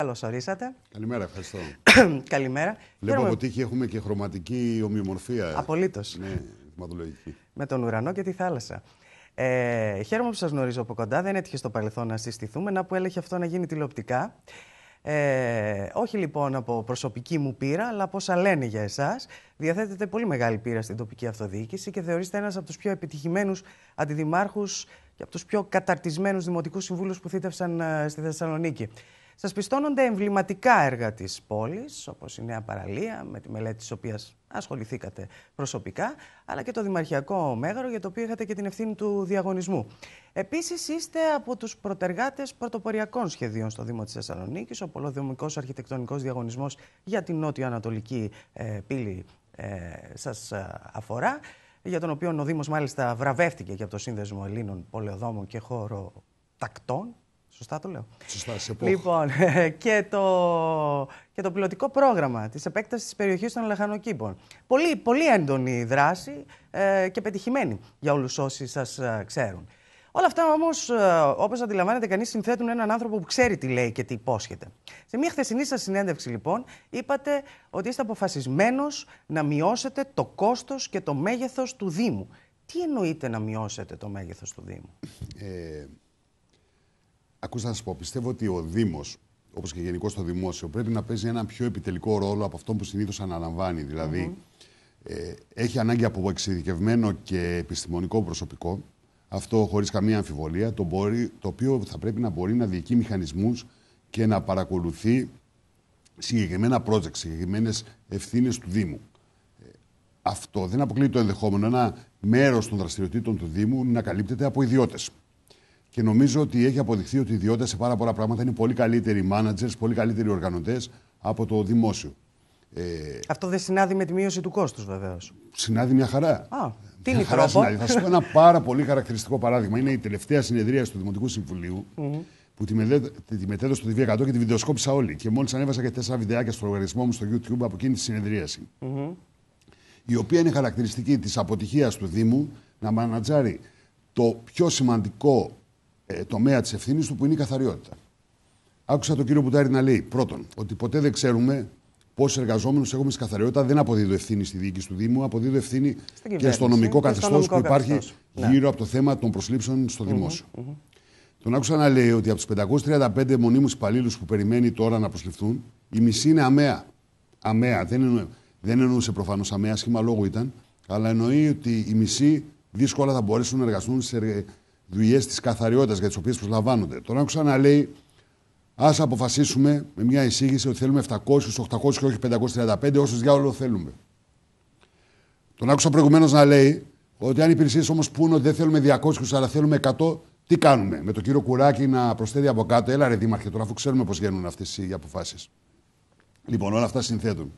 Καλώς ορίσατε. Καλημέρα, ευχαριστώ. Καλημέρα. Βλέπω Χαίρομαι... από τύχη έχουμε και χρωματική ομοιομορφία. Απολύτως. Ναι, θεματολογική. Με τον ουρανό και τη θάλασσα. Ε, χαίρομαι που σας γνωρίζω από κοντά. Δεν έτυχε στο παρελθόν να συστηθούμε. Να που έλεγε αυτό να γίνει τηλεοπτικά. Ε, όχι λοιπόν από προσωπική μου πείρα, αλλά από όσα λένε για εσάς. Διαθέτεται πολύ μεγάλη πείρα στην τοπική αυτοδιοίκηση και θεωρείστε ένας από τους πιο επιτυχημένους αντιδημάρχους και από τους πιο καταρτισμένους δημοτικούς συμβούλους που θύτευσαν ε, στη Θεσσαλονίκη. Σας πιστώνονται εμβληματικά έργα της πόλης, όπως η Νέα Παραλία, με τη μελέτη της οποίας ασχοληθήκατε προσωπικά, αλλά και το Δημαρχιακό Μέγαρο, για το οποίο είχατε και την ευθύνη του διαγωνισμού. Επίσης, είστε από τους προτεργάτες πρωτοποριακών σχεδίων στο Δήμο της Θεσσαλονίκης, ο Πολοδομικός Αρχιτεκτονικός Διαγωνισμός για την Νότιο-Ανατολική ε, Πύλη ε, σας ε, αφορά, για τον οποίο ο Δήμος μάλιστα βραβεύτηκε και από το Σύνδεσμο Ελλήνων Πολεοδόμων και Χώρο Τακτών, Σωστά το λέω. Σωστά, σε πω. Λοιπόν, και το, και το πιλωτικό πρόγραμμα της επέκτασης της περιοχής των λαχανοκήπων. Πολύ, πολύ έντονη δράση ε, και πετυχημένη για όλους όσοι σας ε, ξέρουν. Όλα αυτά όμως, ε, όπως αντιλαμβάνεται κανείς, συνθέτουν έναν άνθρωπο που ξέρει τι λέει και τι υπόσχεται. Σε μια χθεσινή σας συνέντευξη, λοιπόν, είπατε ότι είστε αποφασισμένος να μειώσετε το κόστος και το μέγεθος του Δήμου. Τι εννοείτε να μειώσετε το μέγεθος του Δήμου, ε, Ακούστε να σας πω, πιστεύω ότι ο Δήμος, όπως και γενικώς το δημόσιο, πρέπει να παίζει έναν πιο επιτελικό ρόλο από αυτό που συνήθως αναλαμβάνει. Δηλαδή, ε, έχει ανάγκη από εξειδικευμένο και επιστημονικό προσωπικό. Αυτό χωρίς καμία αμφιβολία. Το, μπορεί, το οποίο θα πρέπει να μπορεί να διοικεί μηχανισμούς και να παρακολουθεί συγκεκριμένα project, συγκεκριμένες ευθύνες του Δήμου. Ε, αυτό δεν αποκλείει το ενδεχόμενο ένα μέρος των δραστηριοτήτων του Δήμου να καλύπτεται από ιδιώτες. Και νομίζω ότι έχει αποδειχθεί ότι οι ιδιώτε σε πάρα πολλά πράγματα είναι πολύ καλύτεροι managers, πολύ καλύτεροι οργανωτές από το δημόσιο. Ε... Αυτό δεν συνάδει με τη μείωση του κόστους, βεβαίως. Συνάδει μια χαρά. Α, τι είναι χαρά συνάδει. Θα σου πω ένα πάρα πολύ χαρακτηριστικό παράδειγμα. Είναι η τελευταία συνεδρία του Δημοτικού που τη, μετέδω μετέδωσε το TV100 και τη βιντεοσκόπησα όλοι. Και μόλις ανέβασα και τέσσερα βιντεάκια στο λογαριασμό μου στο YouTube από εκείνη τη συνεδρίαση. Η οποία είναι χαρακτηριστική της αποτυχίας του Δήμου να μανατζάρει το πιο σημαντικό ε, τομέα της ευθύνης του που είναι η καθαριότητα. Άκουσα τον κύριο Μπουτάρη να λέει πρώτον ότι ποτέ δεν ξέρουμε πόσου εργαζόμενους έχουμε στην καθαριότητα. Δεν αποδίδω ευθύνη στη διοίκηση του Δήμου, αποδίδω ευθύνη και στο νομικό καθεστώ που υπάρχει ναι. γύρω από το θέμα των προσλήψεων στο δημοσιο Τον άκουσα να λέει ότι από τους 535 μονίμους υπαλλήλους που περιμένει τώρα να προσληφθούν, η μισή είναι αμαία. Αμαία. Δεν, εννο... δεν εννοούσε προφανώς αμαία, σχήμα λόγου ήταν, αλλά εννοεί ότι η μισή δύσκολα θα μπορέσουν να εργαστούν σε, δουλειές της καθαριότητας για τις οποίες προσλαμβάνονται. Τον άκουσα να λέει, ας αποφασίσουμε με μια εισήγηση ότι θέλουμε 700, 800 και όχι 535, όσου όλο θέλουμε. Τον άκουσα προηγουμένως να λέει ότι αν οι υπηρεσίες όμως πούνε ότι δεν θέλουμε 200, αλλά θέλουμε 100, τι κάνουμε. Με τον κύριο Κουράκη να προσθέτει από κάτω, έλα ρε Δήμαρχε, τώρα αφού ξέρουμε πώς γίνουν αυτές οι αποφάσεις. Λοιπόν, όλα αυτά συνθέτουν.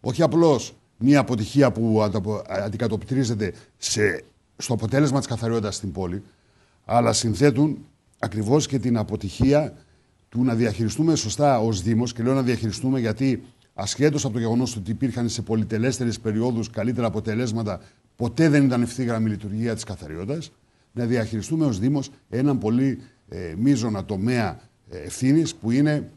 Όχι απλώς μια αποτυχία που αντικατοπτρίζεται σε, στο αποτέλεσμα της καθαριότητας στην πόλη, αλλά συνθέτουν ακριβώς και την αποτυχία του να διαχειριστούμε σωστά ως Δήμος. Και λέω να διαχειριστούμε γιατί ασχέτως από το γεγονός ότι υπήρχαν σε πολυτελέστερες περιόδους καλύτερα αποτελέσματα, ποτέ δεν ήταν ευθύγραμμη λειτουργία της καθαριότητας. Να διαχειριστούμε ως Δήμος έναν πολύ ε, τομέα ε, ευθύνης που είναι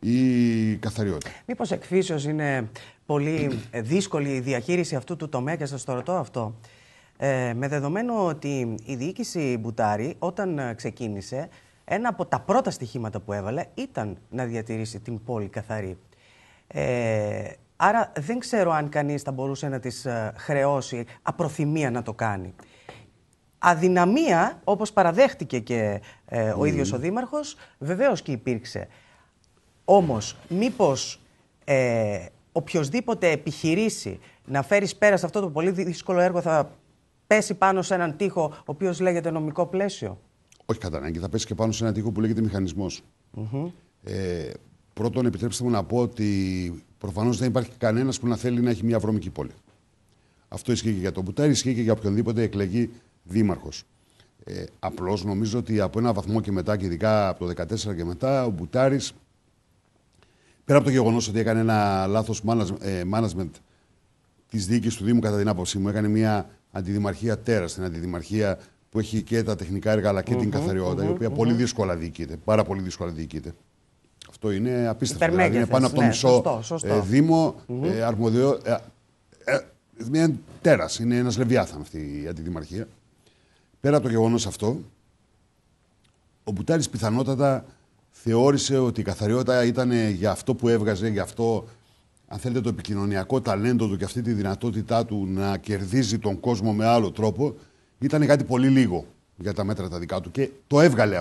η καθαριότητα. Μήπως εκφύσεως είναι πολύ ε, δύσκολη η διαχείριση αυτού του τομέα και σας το ρωτώ αυτό. Ε, με δεδομένο ότι η διοίκηση Μπουτάρη, όταν ε, ξεκίνησε, ένα από τα πρώτα στοιχήματα που έβαλε ήταν να διατηρήσει την πόλη καθαρή. Ε, άρα δεν ξέρω αν κανείς θα μπορούσε να της ε, χρεώσει απροθυμία να το κάνει. Αδυναμία, όπως παραδέχτηκε και ο ίδιος ο Δήμαρχος, βεβαίως και υπήρξε. Όμως, μήπως ε, οποιοδήποτε επιχειρήσει να φέρει πέρα σε αυτό το πολύ δύσκολο έργο, θα πέσει πάνω σε έναν τοίχο ο οποίος λέγεται νομικό πλαίσιο. Όχι κατά ανάγκη, θα πέσει και πάνω σε έναν τοίχο που λέγεται μηχανισμός. Mm-hmm. Ε, πρώτον, επιτρέψτε μου να πω ότι προφανώς δεν υπάρχει κανένας που να θέλει να έχει μια βρώμικη πόλη. Αυτό ισχύει και για τον Μπουτάρη, ισχύει και για οποιονδήποτε εκλεγεί δήμαρχος. Ε, Απλώς νομίζω ότι από ένα βαθμό και μετά, και ειδικά από το 2014 και μετά, ο Μπουτάρης, πέρα από το γεγονός ότι έκανε ένα λάθος ε, management της διοίκησης του Δήμου, κατά την άποψή μου, έκανε μια αντιδημαρχία Τέρας, την αντιδημαρχία που έχει και τα τεχνικά έργα αλλά και mm την καθαριότητα, η οποία πολύ δύσκολα διοικείται. Πάρα πολύ δύσκολα διοικείται. Αυτό είναι απίστευτο. Δηλαδή είναι πάνω από το ναι, μισό ε, Δήμο ε, αρμοδιο, ε, ε, ε τέρας. Είναι ένας λεβιάθαν αυτή η αντιδημαρχία. Πέρα από το γεγονός αυτό, ο Μπουτάρης πιθανότατα θεώρησε ότι η καθαριότητα ήταν για αυτό που έβγαζε, για αυτό αν θέλετε, το επικοινωνιακό ταλέντο του και αυτή τη δυνατότητά του να κερδίζει τον κόσμο με άλλο τρόπο, ήταν κάτι πολύ λίγο για τα μέτρα τα δικά του και το έβγαλε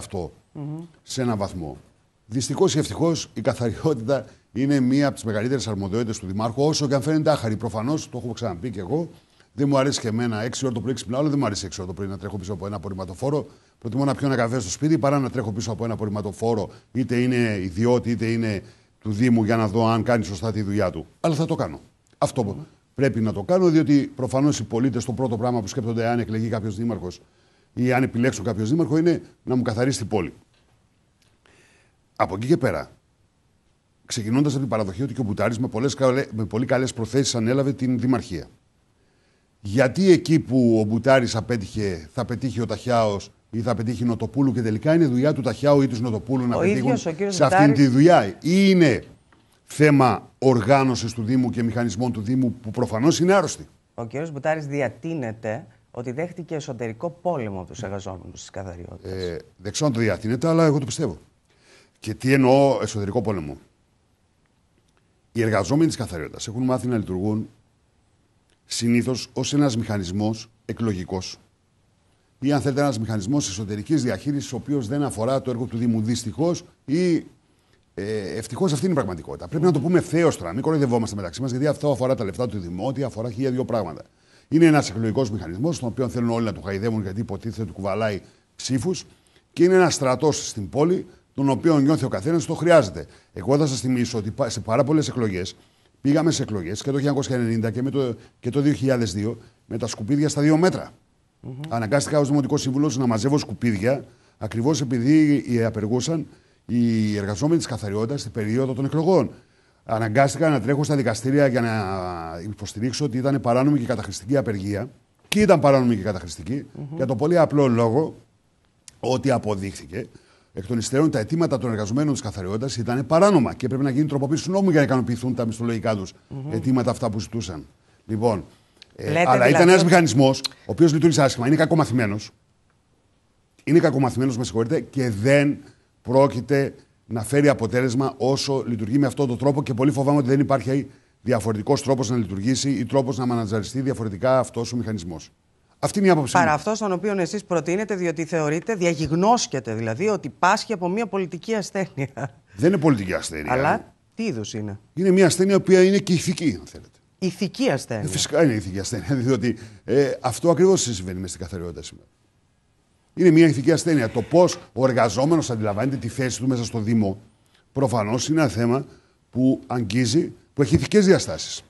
σε έναν βαθμό. Δυστυχώς ή ευτυχώς η καθαριότητα είναι μία από τις μεγαλύτερες αρμοδιότητες του Δημάρχου, όσο και αν φαίνεται άχαρη. Προφανώς, το έχω ξαναπεί και εγώ, δεν μου αρέσει και εμένα 6 ώρα το πρωί ξυπνάω, αλλά δεν μου αρέσει 6 ώρα το πρωί να τρέχω πίσω από ένα απορριμματοφόρο. Προτιμώ να πιω ένα καφέ στο σπίτι παρά να τρέχω πίσω από ένα απορριμματοφόρο, είτε είναι ιδιώτη είτε είναι του Δήμου για να δω αν κάνει σωστά τη δουλειά του. Αλλά θα το κάνω. Αυτό πρέπει να το κάνω, διότι προφανώς οι πολίτες το πρώτο πράγμα που σκέπτονται αν εκλεγεί κάποιος δήμαρχος ή αν επιλέξω κάποιος δήμαρχο είναι να μου καθαρίσει την πόλη. Από εκεί και πέρα, ξεκινώντας από την παραδοχή ότι και ο Μπουτάρης με, με πολύ καλές προθέσεις ανέλαβε την Δημαρχία. Γιατί εκεί που ο Μπουτάρης θα πετύχει ο Ταχιάος ή θα πετύχει Νοτοπούλου και τελικά είναι δουλειά του Ταχιάου ή τους Νοτοπούλου να πετύχουν σε αυτή τη δουλειά. Ή είναι θέμα οργάνωσης του Δήμου και μηχανισμών του Δήμου που προφανώς είναι άρρωστοι. Ο κ. Μπουτάρη διατείνεται ότι δέχτηκε εσωτερικό πόλεμο από τους εργαζόμενους της καθαριότητας. Ε, δεν ξέρω αν το διατείνεται, αλλά εγώ το πιστεύω. Και τι εννοώ εσωτερικό πόλεμο. Οι εργαζόμενοι της καθαριότητας έχουν μάθει να λειτουργούν συνήθως ως ένας μηχανισμός εκλογικός ή αν θέλετε ένας μηχανισμός εσωτερικής διαχείρισης, ο οποίος δεν αφορά το έργο του Δήμου. Δυστυχώς ή ε, ευτυχώς αυτή είναι η πραγματικότητα. Πρέπει να το πούμε ευθέως τώρα, μην κοροϊδευόμαστε μεταξύ μας, γιατί αυτό αφορά τα λεφτά του Δημότη, αφορά χίλια δύο πράγματα. Είναι ένας εκλογικός μηχανισμός, τον οποίο θέλουν όλοι να του χαϊδεύουν γιατί υποτίθεται ότι κουβαλάει ψήφους, και είναι ένας στρατός στην πόλη, τον οποίο νιώθει ο καθένας το χρειάζεται. Εγώ θα σας θυμίσω ότι σε πάρα πολλές εκλογές πήγαμε σε εκλογές και το 1990 και, με το, και το 2002 με τα σκουπίδια στα δύο μέτρα. Mm-hmm. Αναγκάστηκα ως Δημοτικός Σύμβουλος να μαζεύω σκουπίδια ακριβώς επειδή απεργούσαν οι εργαζόμενοι της καθαριότητας στην περίοδο των εκλογών. Αναγκάστηκα να τρέχω στα δικαστήρια για να υποστηρίξω ότι ήταν παράνομη και καταχρηστική απεργία. Και ήταν παράνομη και καταχρηστικη mm-hmm. για το πολύ απλό λόγο ότι αποδείχθηκε εκ των υστέρων τα αιτήματα των εργαζομένων της καθαριότητας ήταν παράνομα και πρέπει να γίνει τροποποίηση νόμου για να ικανοποιηθούν τα μισθολογικά τους mm-hmm. αιτήματα αυτά που ζητούσαν. Λοιπόν, ε, Λέτε αλλά δηλαδή... ήταν ένα μηχανισμός ο οποίος λειτουργήσε άσχημα. Είναι κακομαθημένος. Είναι κακομαθημένος, με συγχωρείτε, και δεν πρόκειται να φέρει αποτέλεσμα όσο λειτουργεί με αυτόν τον τρόπο και πολύ φοβάμαι ότι δεν υπάρχει διαφορετικός τρόπος να λειτουργήσει ή τρόπος να μανατζαριστεί διαφορετικά αυτός ο μηχανισμός. Αυτή είναι η άποψή Παρά αυτό, τον οποίο εσείς προτείνετε, διότι θεωρείτε, διαγιγνώσκετε δηλαδή, ότι πάσχει από μια πολιτική ασθένεια. Δεν είναι πολιτική ασθένεια. Αλλά τι είδους είναι. Είναι μια ασθένεια η αποψη παρα αυτο τον οποιο εσει προτεινετε διοτι θεωρειτε διαγιγνώσκεται δηλαδη οτι πασχει απο μια πολιτικη είναι και ηθική, αν θέλετε ηθική ασθένεια. Φυσικά είναι ηθική ασθένεια, διότι ε, αυτό ακριβώς συμβαίνει μες στην καθαριότητα σήμερα. Είναι μια ηθική ασθένεια. Το πώς ο εργαζόμενος αντιλαμβάνεται τη θέση του μέσα στο Δήμο, προφανώς είναι ένα θέμα που αγγίζει, που έχει ηθικές διαστάσεις.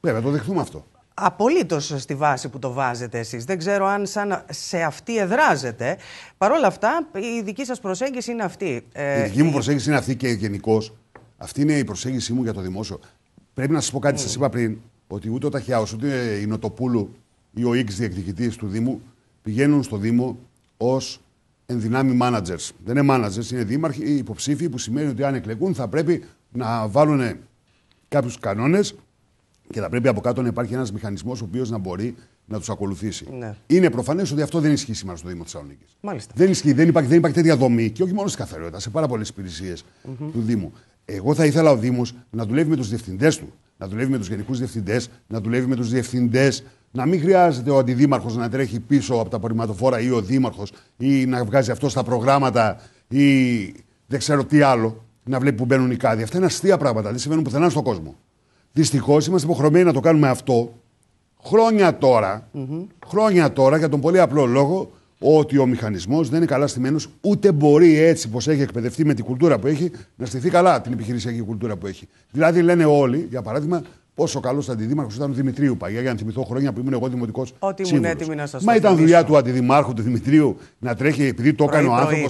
Βέβαια, το δεχτούμε αυτό. Απολύτως στη βάση που το βάζετε εσείς. Δεν ξέρω αν σαν σε αυτή εδράζετε. Παρ' όλα αυτά, η δική σας προσέγγιση είναι αυτή. Ε, η δική μου προσέγγιση είναι αυτή και γενικώς. Αυτή είναι η προσέγγιση μου για το δημόσιο. Πρέπει να σας πω κάτι, mm. σας είπα πριν, ότι ούτε ο Ταχιάος ούτε η Νοτοπούλου ή ο Ιξ διεκδικητής του Δήμου πηγαίνουν στο Δήμο ως ενδυνάμει δυνάμει managers. Δεν είναι managers, είναι δήμαρχοι ή υποψήφοι που σημαίνει ότι αν εκλεγούν θα πρέπει να βάλουν κάποιους κανόνες και θα πρέπει από κάτω να υπάρχει ένας μηχανισμός ο οποίος να μπορεί να τους ακολουθήσει. Ναι. Είναι προφανές ότι αυτό δεν ισχύει σήμερα στο Δήμο Θεσσαλονίκης. Δεν ισχύει, δεν υπάρχει, δεν υπάρχει τέτοια δομή και όχι μόνο στη καθαριότητα, σε πάρα πολλές του Δήμου. Εγώ θα ήθελα ο Δήμος να δουλεύει με τους διευθυντές του, να δουλεύει με τους γενικούς διευθυντές, να δουλεύει με τους διευθυντές, να μην χρειάζεται ο αντιδήμαρχος να τρέχει πίσω από τα απορριμματοφόρα ή ο δήμαρχος ή να βγάζει αυτό στα προγράμματα ή δεν ξέρω τι άλλο, να βλέπει που μπαίνουν οι κάδοι. Αυτά είναι αστεία πράγματα, δεν συμβαίνουν πουθενά στον κόσμο. Δυστυχώς είμαστε υποχρεωμένοι να το κάνουμε αυτό χρόνια χρόνια τώρα για τον πολύ απλό λόγο ότι ο μηχανισμός δεν είναι καλά στημένος, ούτε μπορεί έτσι πως έχει εκπαιδευτεί με την κουλτούρα που έχει να στηθεί καλά την επιχειρησιακή κουλτούρα που έχει. Δηλαδή, λένε όλοι, για παράδειγμα, πόσο καλός αντιδήμαρχος ήταν ο Δημητρίου Παγιά, για να θυμηθώ χρόνια που ήμουν εγώ δημοτικός. Ότι ήμουν έτοιμη να σας Μα ήταν δουλειά του αντιδημάρχου του Δημητρίου να τρέχει, επειδή το έκανε ο άνθρωπο,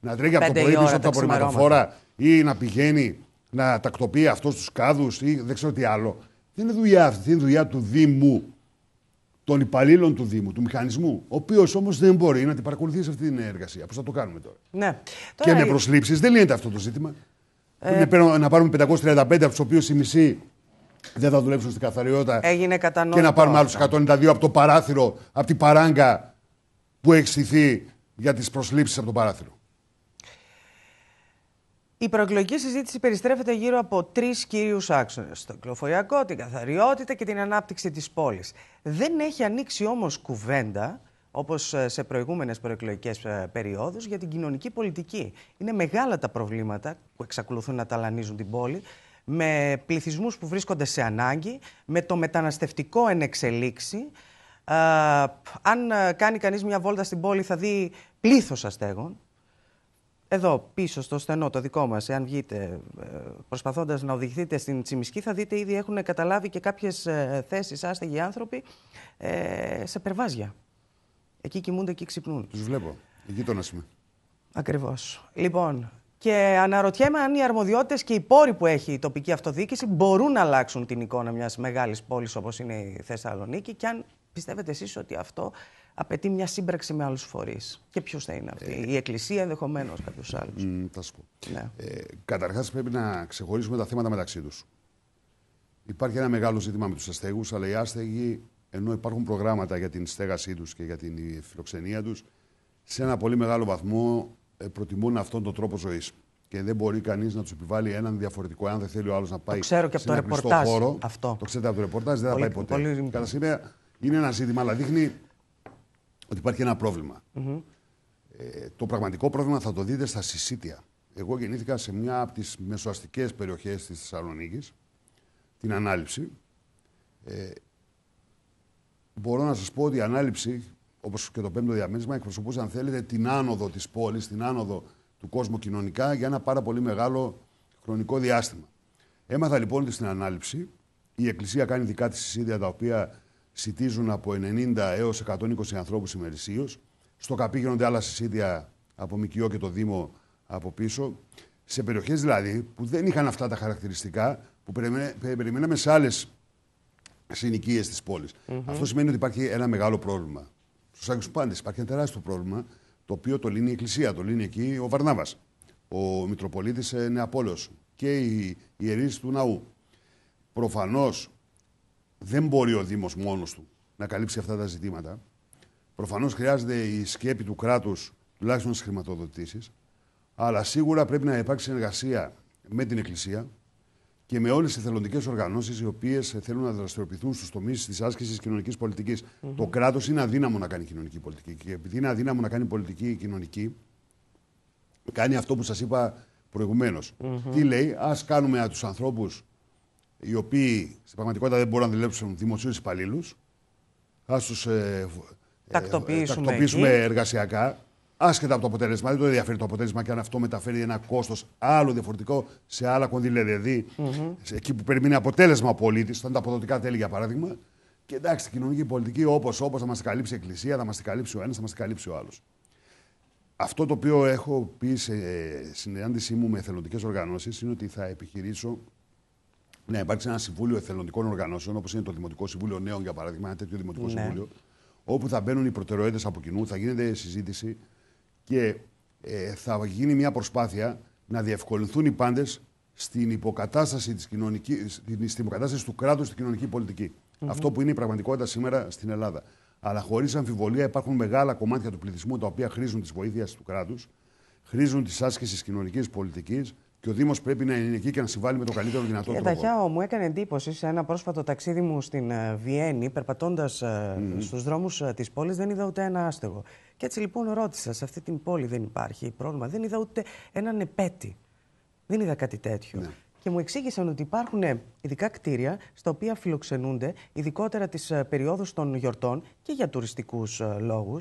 να τρέχει από το πρωί πίσω από τα απορριμματοφόρα ή να πηγαίνει να τακτοποιεί αυτό τους κάδους ή δεν ξέρω τι άλλο. Δεν είναι δουλειά αυτή, είναι δουλειά του Δήμου των υπαλλήλων του Δήμου, του μηχανισμού, ο οποίος όμως δεν μπορεί να την σε αυτή την εργασία. Πώς θα το κάνουμε τώρα. Ναι. Και με προσλήψεις δεν λύνεται αυτό το ζήτημα. Ε... Να πάρουμε 535 από τους οποίους η μισή δεν θα δουλέψουν στην καθαριότητα. Έγινε κατανοητό. Και να πάρουμε άλλους 192 από το παράθυρο, από την παράγκα που έχει στηθεί για τις προσλήψεις από το παράθυρο. Η προεκλογική συζήτηση περιστρέφεται γύρω από τρεις κύριου άξονες: το κυκλοφοριακό, την καθαριότητα και την ανάπτυξη της πόλης. Δεν έχει ανοίξει όμως κουβέντα, όπως ε, σε προηγούμενες προεκλογικές ε, περιόδους, για την κοινωνική πολιτική. Είναι μεγάλα τα προβλήματα που εξακολουθούν να ταλανίζουν την πόλη, με πληθυσμούς που βρίσκονται σε ανάγκη, με το μεταναστευτικό εν εξελίξη. Ε, αν κάνει κανείς μια βόλτα στην πόλη, θα δει πλήθος αστέγων εδώ πίσω στο στενό το δικό μας, εάν βγείτε ε, προσπαθώντας να οδηγηθείτε στην Τσιμισκή θα δείτε ήδη έχουν καταλάβει και κάποιες ε, θέσεις άστεγοι άνθρωποι ε, σε περβάζια. Εκεί κοιμούνται και ξυπνούν. Τους βλέπω. Γείτονα είμαι. Ακριβώς. Λοιπόν, και αναρωτιέμαι αν οι αρμοδιότητες και οι πόροι που έχει η τοπική αυτοδιοίκηση μπορούν να αλλάξουν την εικόνα μιας μεγάλης πόλης όπως είναι η Θεσσαλονίκη και αν πιστεύετε εσείς ότι αυτό απαιτεί μια σύμπραξη με άλλους φορείς. Και ποιος θα είναι αυτή, η Εκκλησία ενδεχομένως, κάποιο άλλο. Θα σου πω. Ναι. Ε, Καταρχάς, πρέπει να ξεχωρίσουμε τα θέματα μεταξύ τους. Υπάρχει ένα μεγάλο ζήτημα με τους αστέγους, αλλά οι άστεγοι, ενώ υπάρχουν προγράμματα για την στέγασή τους και για την φιλοξενία τους, σε ένα πολύ μεγάλο βαθμό ε, προτιμούν αυτόν τον τρόπο ζωής. Και δεν μπορεί κανείς να τους επιβάλλει έναν διαφορετικό. Αν δεν θέλει ο άλλος να πάει. Το ξέρω Χώρο, αυτό. Το ξέρετε από το ρεπορτάζ, δεν θα πάει ποτέ. Κατά σήμερα είναι ένα ζήτημα, αλλά δείχνει ότι υπάρχει ένα Ε, το πραγματικό πρόβλημα θα το δείτε στα συσίτια. Εγώ γεννήθηκα σε μια από τις μεσοαστικές περιοχές της Θεσσαλονίκης, την Ανάληψη. Ε, μπορώ να σας πω ότι η Ανάληψη, όπως και το πέμπτο διαμέρισμα, εκπροσωπούσε, αν θέλετε, την άνοδο της πόλης, την άνοδο του κόσμου κοινωνικά για ένα πάρα πολύ μεγάλο χρονικό διάστημα. Έμαθα λοιπόν ότι στην Ανάληψη η Εκκλησία κάνει δικά της συσίδια τα οποία σιτίζουν από 90 έως 120 ανθρώπους ημερησίως. Στο Καπή γίνονται άλλα συσίδια από ΜΚΙΟ και το Δήμο από πίσω. Σε περιοχές δηλαδή που δεν είχαν αυτά τα χαρακτηριστικά που περιμέναμε σε άλλες συνοικίες της πολη Αυτό σημαίνει ότι υπάρχει ένα μεγάλο πρόβλημα. Στους Άγιους Πάντες υπάρχει ένα τεράστιο πρόβλημα το οποίο το λύνει η Εκκλησία, το λύνει εκεί ο Βαρνάβας, ο Μητροπολίτης ε, Νεαπόλεω και οι ιερείς του ναού. Προφανώς δεν μπορεί ο Δήμος μόνος του να καλύψει αυτά τα ζητήματα. Προφανώς χρειάζεται η σκέπη του κράτους τουλάχιστον στις χρηματοδοτήσεις, αλλά σίγουρα πρέπει να υπάρξει συνεργασία με την Εκκλησία και με όλες τις εθελοντικές οργανώσεις οι οποίες θέλουν να δραστηριοποιηθούν στους τομείς της άσκησης κοινωνικής πολιτικής. Το κράτος είναι αδύναμο να κάνει κοινωνική πολιτική. Και επειδή είναι αδύναμο να κάνει πολιτική κοινωνική, κάνει αυτό που σας είπα Τι λέει, ας κάνουμε τους ανθρώπους οι οποίοι στην πραγματικότητα δεν μπορούν να δουλέψουν δημοσίου υπαλλήλους. Ας τους ε, ε, τακτοποιήσουμε, τακτοποιήσουμε εργασιακά, άσχετα από το αποτέλεσμα. Δεν το ενδιαφέρει το αποτέλεσμα και αν αυτό μεταφέρει ένα κόστος άλλο διαφορετικό σε άλλα κονδύλια. Δηλαδή, mm-hmm. εκεί που περιμένει αποτέλεσμα ο πολίτης, θα τα αποδοτικά τέλη για παράδειγμα. Και εντάξει, η κοινωνική πολιτική όπως όπως θα μας καλύψει η Εκκλησία, θα μας καλύψει ο ένας, θα μας καλύψει ο άλλος. Αυτό το οποίο έχω πει σε ε, συνάντησή μου με εθελοντικές οργανώσεις είναι ότι θα επιχειρήσω να υπάρξει ένα συμβούλιο εθελοντικών οργανώσεων, όπως είναι το Δημοτικό Συμβούλιο Νέων, για παράδειγμα, ένα τέτοιο Δημοτικό ναι. Συμβούλιο, όπου θα μπαίνουν οι προτεραιότητες από κοινού, θα γίνεται συζήτηση και ε, θα γίνει μια προσπάθεια να διευκολυνθούν οι πάντες στην υποκατάσταση, της στην υποκατάσταση του κράτους στην κοινωνική πολιτική. Mm-hmm. Αυτό που είναι η πραγματικότητα σήμερα στην Ελλάδα. Αλλά χωρίς αμφιβολία υπάρχουν μεγάλα κομμάτια του πληθυσμού τα οποία χρήζουν της βοήθειας του κράτους, χρήζουν της άσκησης κοινωνικής πολιτικής, και ο Δήμος πρέπει να είναι εκεί και να συμβάλλει με το καλύτερο δυνατό Κύριε ε, Ταχιάο, μου έκανε εντύπωση σε ένα πρόσφατο ταξίδι μου στην ε, Βιέννη, περπατώντας mm. Ε, στους δρόμους της πόλης, δεν είδα ούτε ένα άστεγο. Και έτσι λοιπόν ρώτησα, σε αυτή την πόλη δεν υπάρχει πρόβλημα. Δεν είδα ούτε έναν επέτη. Δεν είδα κάτι τέτοιο. Ναι. Και μου εξήγησαν ότι υπάρχουν ειδικά κτίρια στα οποία φιλοξενούνται, ειδικότερα τι περιόδου των γιορτών και για τουριστικούς λόγου.